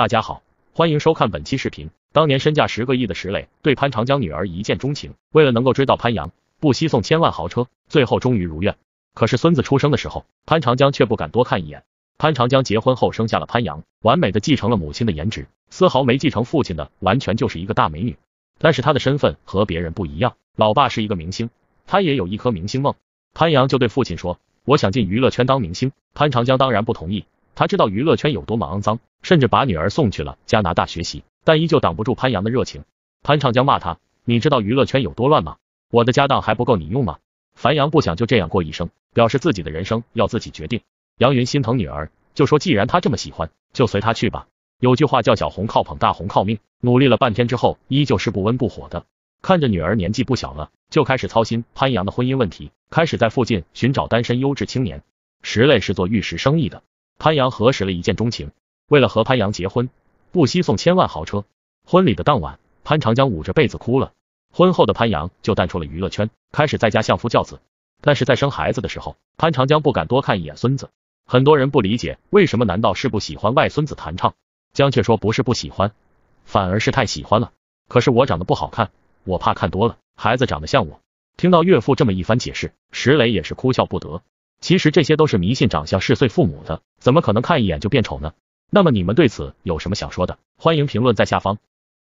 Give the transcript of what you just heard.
大家好，欢迎收看本期视频。当年身价十个亿的石磊对潘长江女儿一见钟情，为了能够追到潘阳，不惜送千万豪车，最后终于如愿。可是孙子出生的时候，潘长江却不敢多看一眼。潘长江结婚后生下了潘阳，完美的继承了母亲的颜值，丝毫没继承父亲的，完全就是一个大美女。但是她的身份和别人不一样，老爸是一个明星，她也有一颗明星梦。潘阳就对父亲说：“我想进娱乐圈当明星。”潘长江当然不同意。他知道娱乐圈有多么肮脏，甚至把女儿送去了加拿大学习，但依旧挡不住潘阳的热情。潘长江骂他：“你知道娱乐圈有多乱吗？我的家当还不够你用吗？”樊阳不想就这样过一生，表示自己的人生要自己决定。杨云心疼女儿，就说：“既然他这么喜欢，就随他去吧。”有句话叫“小红靠捧，大红靠命”，努力了半天之后，依旧是不温不火的。看着女儿年纪不小了，就开始操心潘阳的婚姻问题，开始在附近寻找单身优质青年。石磊是做玉石生意的。潘阳核实了一见钟情，为了和潘阳结婚，不惜送千万豪车。婚礼的当晚，潘长江捂着被子哭了。婚后的潘阳就淡出了娱乐圈，开始在家相夫教子。但是在生孩子的时候，潘长江不敢多看一眼孙子。很多人不理解，为什么？难道是不喜欢外孙子弹唱？江却说不是不喜欢，反而是太喜欢了。可是我长得不好看，我怕看多了，孩子长得像我。听到岳父这么一番解释，石磊也是哭笑不得。其实这些都是迷信长相是随父母的，怎么可能看一眼就变丑呢？那么你们对此有什么想说的？欢迎评论在下方。